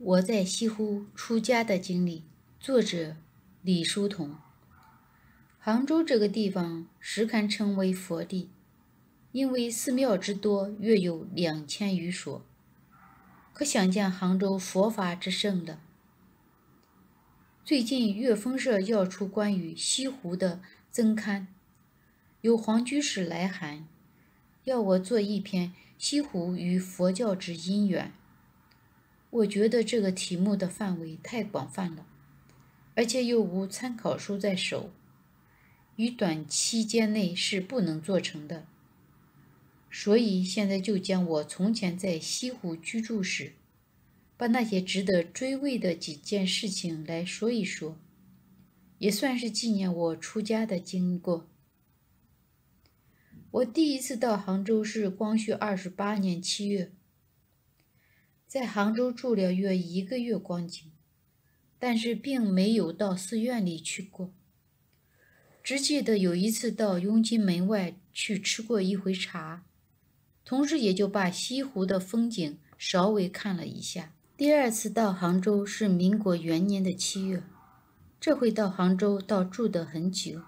我在西湖出家的经历，作者李叔同。杭州这个地方实堪称为佛地，因为寺庙之多，约有两千余所，可想见杭州佛法之盛了。最近岳风社要出关于西湖的增刊，有黄居士来函，要我做一篇西湖与佛教之因缘。我觉得这个题目的范围太广泛了，而且又无参考书在手，于短期间内是不能做成的。所以现在就将我从前在西湖居住时，把那些值得追慰的几件事情来说一说，也算是纪念我出家的经过。我第一次到杭州是光绪二十八年七月。在杭州住了约一个月光景，但是并没有到寺院里去过，只记得有一次到雍金门外去吃过一回茶，同时也就把西湖的风景稍微看了一下。第二次到杭州是民国元年的七月，这回到杭州倒住的很久，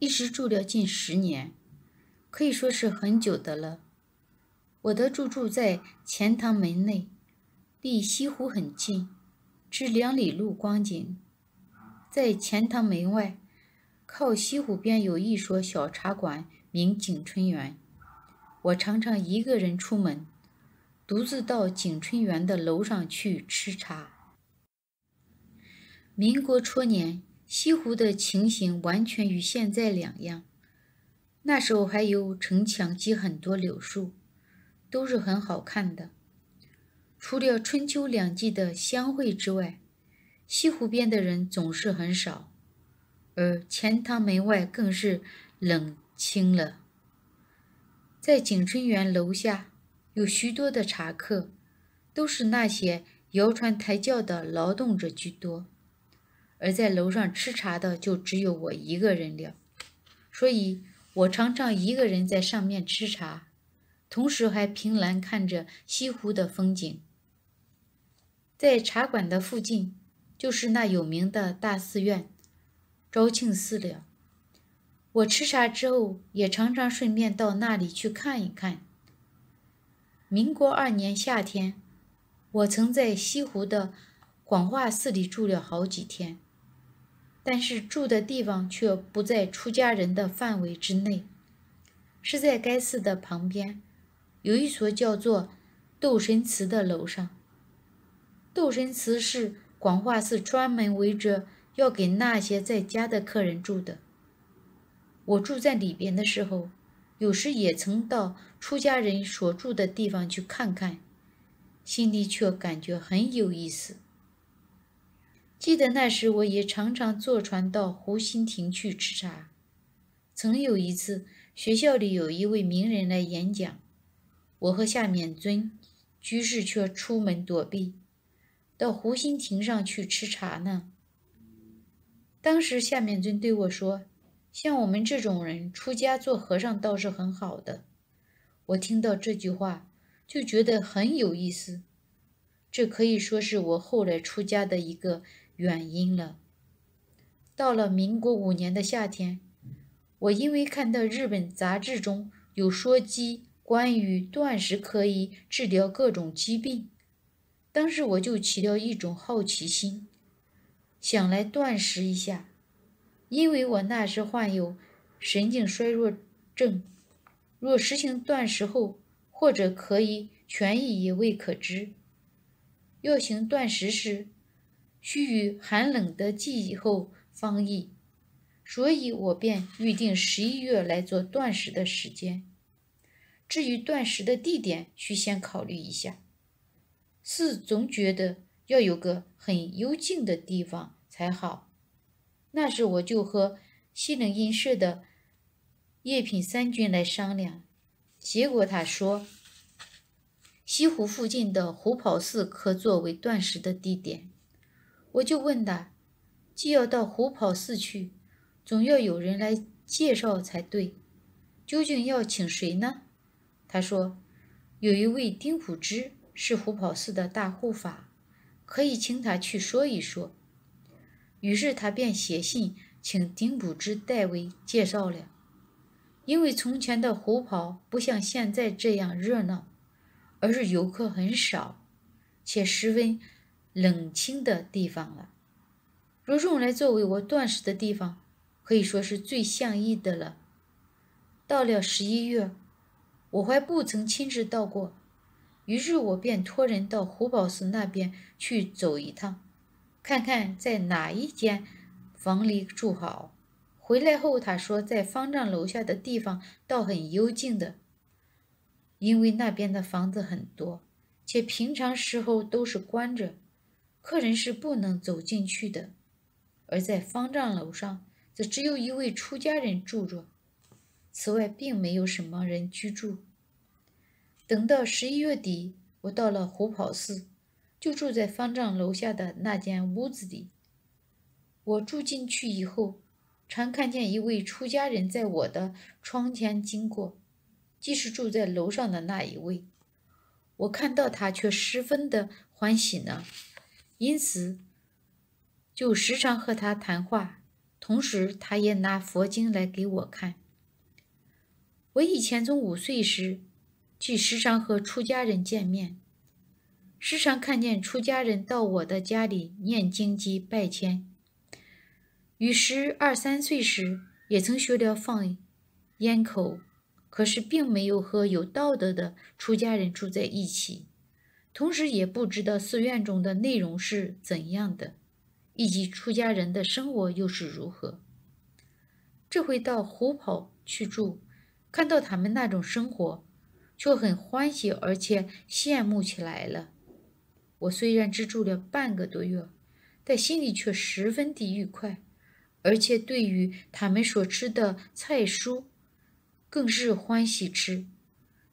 一直住了近十年，可以说是很久的了。我的住住在钱塘门内，离西湖很近，只两里路光景。在钱塘门外，靠西湖边有一所小茶馆，名景春园。我常常一个人出门，独自到景春园的楼上去吃茶。民国初年，西湖的情形完全与现在两样，那时候还有城墙及很多柳树。都是很好看的，除了春秋两季的相会之外，西湖边的人总是很少，而钱塘门外更是冷清了。在景春园楼下有许多的茶客，都是那些摇船抬轿的劳动者居多，而在楼上吃茶的就只有我一个人了，所以我常常一个人在上面吃茶。同时还凭栏看着西湖的风景。在茶馆的附近，就是那有名的大寺院——昭庆寺了。我吃茶之后，也常常顺便到那里去看一看。民国二年夏天，我曾在西湖的广化寺里住了好几天，但是住的地方却不在出家人的范围之内，是在该寺的旁边。有一所叫做“斗神祠”的楼上，斗神祠是广化寺专门围着要给那些在家的客人住的。我住在里边的时候，有时也曾到出家人所住的地方去看看，心里却感觉很有意思。记得那时，我也常常坐船到湖心亭去吃茶。曾有一次，学校里有一位名人来演讲。我和夏勉尊居士却出门躲避，到湖心亭上去吃茶呢。当时夏勉尊对我说：“像我们这种人出家做和尚倒是很好的。”我听到这句话就觉得很有意思，这可以说是我后来出家的一个原因了。到了民国五年的夏天，我因为看到日本杂志中有说鸡关于断食可以治疗各种疾病，当时我就起了一种好奇心，想来断食一下。因为我那时患有神经衰弱症，若实行断食后，或者可以痊愈也未可知。要行断食时，须于寒冷的季以后方易，所以我便预定十一月来做断食的时间。至于断食的地点，需先考虑一下。四总觉得要有个很幽静的地方才好。那时我就和西泠印社的叶品三君来商量，结果他说西湖附近的湖跑寺可作为断食的地点。我就问他，既要到湖跑寺去，总要有人来介绍才对。究竟要请谁呢？他说：“有一位丁普之是虎跑寺的大护法，可以请他去说一说。”于是他便写信请丁普之代为介绍了。因为从前的虎跑不像现在这样热闹，而是游客很少且十分冷清的地方了。若用来作为我断食的地方，可以说是最相宜的了。到了十一月。我还不曾亲自到过，于是我便托人到胡宝寺那边去走一趟，看看在哪一间房里住好。回来后，他说在方丈楼下的地方倒很幽静的，因为那边的房子很多，且平常时候都是关着，客人是不能走进去的；而在方丈楼上，则只有一位出家人住着。此外，并没有什么人居住。等到十一月底，我到了虎跑寺，就住在方丈楼下的那间屋子里。我住进去以后，常看见一位出家人在我的窗前经过，即是住在楼上的那一位。我看到他，却十分的欢喜呢，因此就时常和他谈话，同时他也拿佛经来给我看。我以前从五岁时，就时常和出家人见面，时常看见出家人到我的家里念经及拜签。于十二三岁时，也曾学了放烟口，可是并没有和有道德的出家人住在一起，同时也不知道寺院中的内容是怎样的，以及出家人的生活又是如何。这回到虎跑去住。看到他们那种生活，却很欢喜，而且羡慕起来了。我虽然只住了半个多月，但心里却十分的愉快，而且对于他们所吃的菜蔬，更是欢喜吃。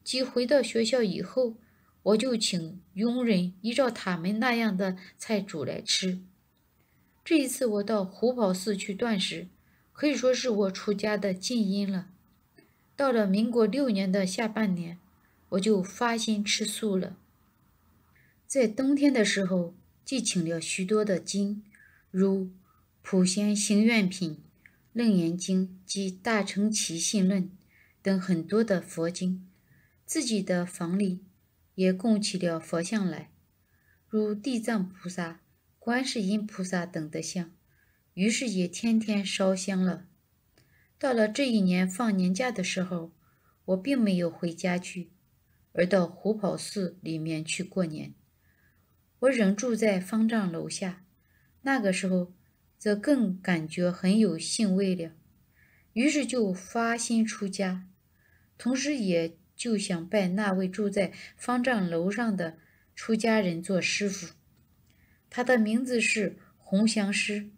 即回到学校以后，我就请佣人依照他们那样的菜煮来吃。这一次我到虎跑寺去断食，可以说是我出家的近因了。到了民国六年的下半年，我就发心吃素了。在冬天的时候，即请了许多的经，如《普贤行愿品》《楞严经》及《大乘起信论》等很多的佛经，自己的房里也供起了佛像来，如地藏菩萨、观世音菩萨等的像，于是也天天烧香了。到了这一年放年假的时候，我并没有回家去，而到虎跑寺里面去过年。我仍住在方丈楼下，那个时候则更感觉很有兴味了。于是就发心出家，同时也就想拜那位住在方丈楼上的出家人做师傅。他的名字是红祥师，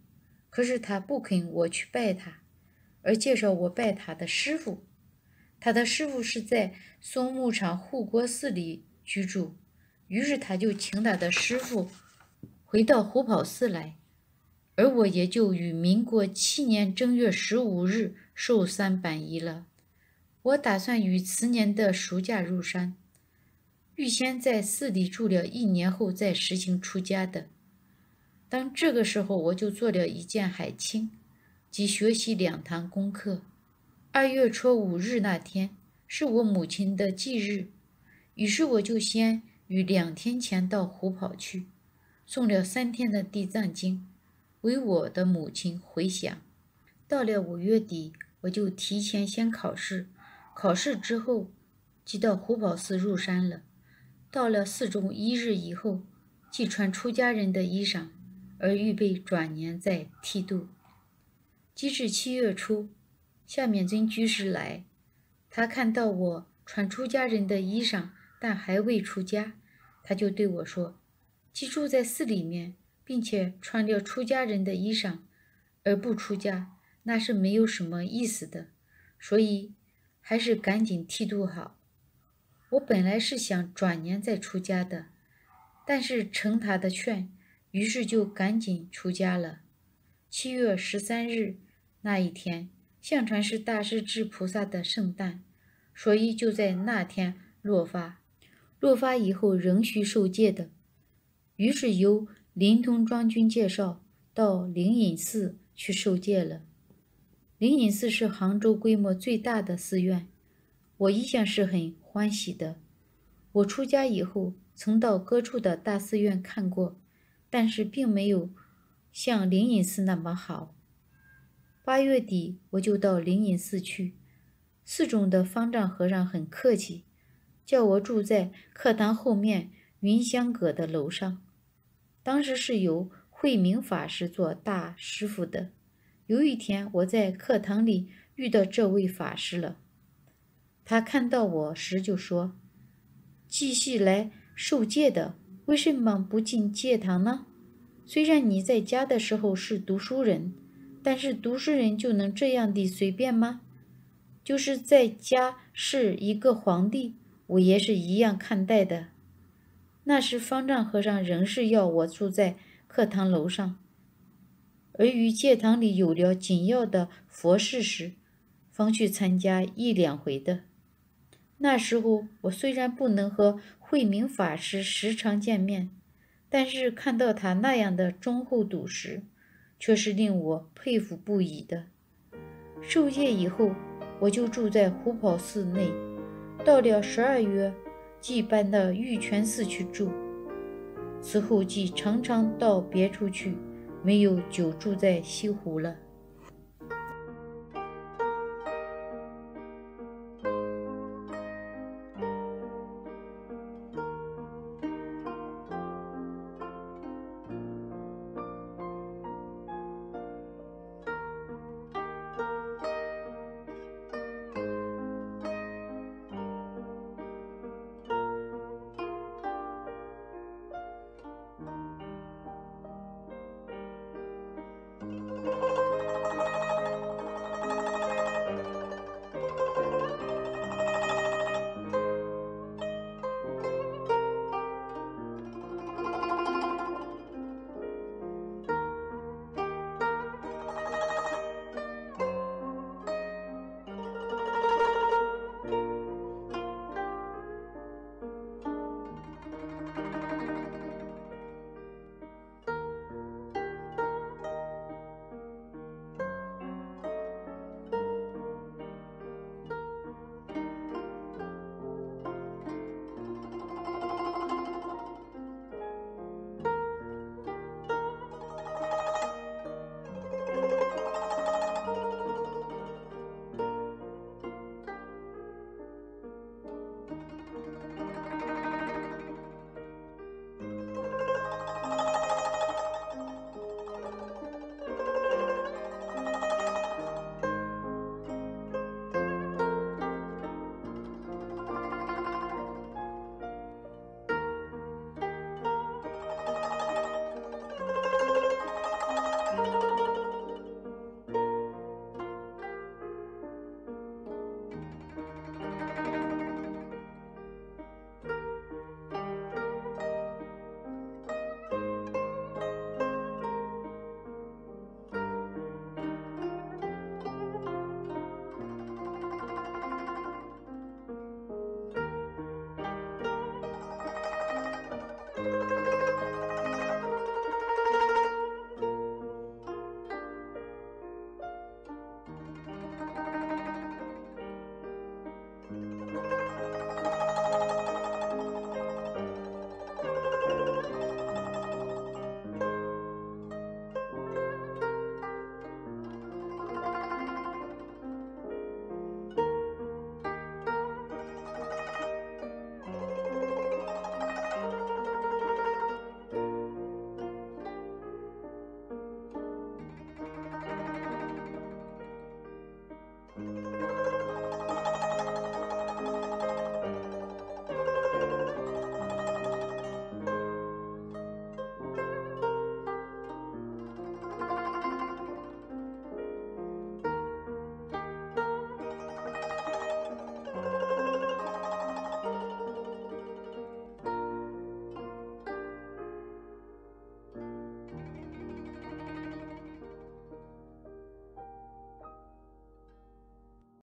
可是他不肯我去拜他。而介绍我拜他的师傅，他的师傅是在松木场护国寺里居住，于是他就请他的师傅回到虎跑寺来，而我也就于民国七年正月十五日受三板依了。我打算于此年的暑假入山，预先在寺里住了一年后再实行出家的。当这个时候，我就做了一件海青。即学习两堂功课。二月初五日那天是我母亲的忌日，于是我就先于两天前到虎跑去，诵了三天的地藏经，为我的母亲回想。到了五月底，我就提前先考试。考试之后，即到虎跑寺入山了。到了寺中一日以后，即穿出家人的衣裳，而预备转年再剃度。即至七月初，夏勉尊居士来，他看到我穿出家人的衣裳，但还未出家，他就对我说：“既住在寺里面，并且穿掉出家人的衣裳，而不出家，那是没有什么意思的。所以，还是赶紧剃度好。”我本来是想转年再出家的，但是承他的劝，于是就赶紧出家了。七月十三日那一天，相传是大势至菩萨的圣诞，所以就在那天落发。落发以后仍需受戒的，于是由临通庄君介绍到灵隐寺去受戒了。灵隐寺是杭州规模最大的寺院，我一向是很欢喜的。我出家以后，曾到各处的大寺院看过，但是并没有。像灵隐寺那么好，八月底我就到灵隐寺去。寺中的方丈和尚很客气，叫我住在客堂后面云香阁的楼上。当时是由慧明法师做大师傅的。有一天，我在客堂里遇到这位法师了。他看到我时就说：“继续来受戒的，为什么不进戒堂呢？”虽然你在家的时候是读书人，但是读书人就能这样的随便吗？就是在家是一个皇帝，我也是一样看待的。那时方丈和尚仍是要我住在课堂楼上，而与戒堂里有了紧要的佛事时，方去参加一两回的。那时候我虽然不能和慧明法师时常见面。但是看到他那样的忠厚笃实，却是令我佩服不已的。受戒以后，我就住在虎跑寺内，到了十二月，即搬到玉泉寺去住。此后即常常到别处去，没有久住在西湖了。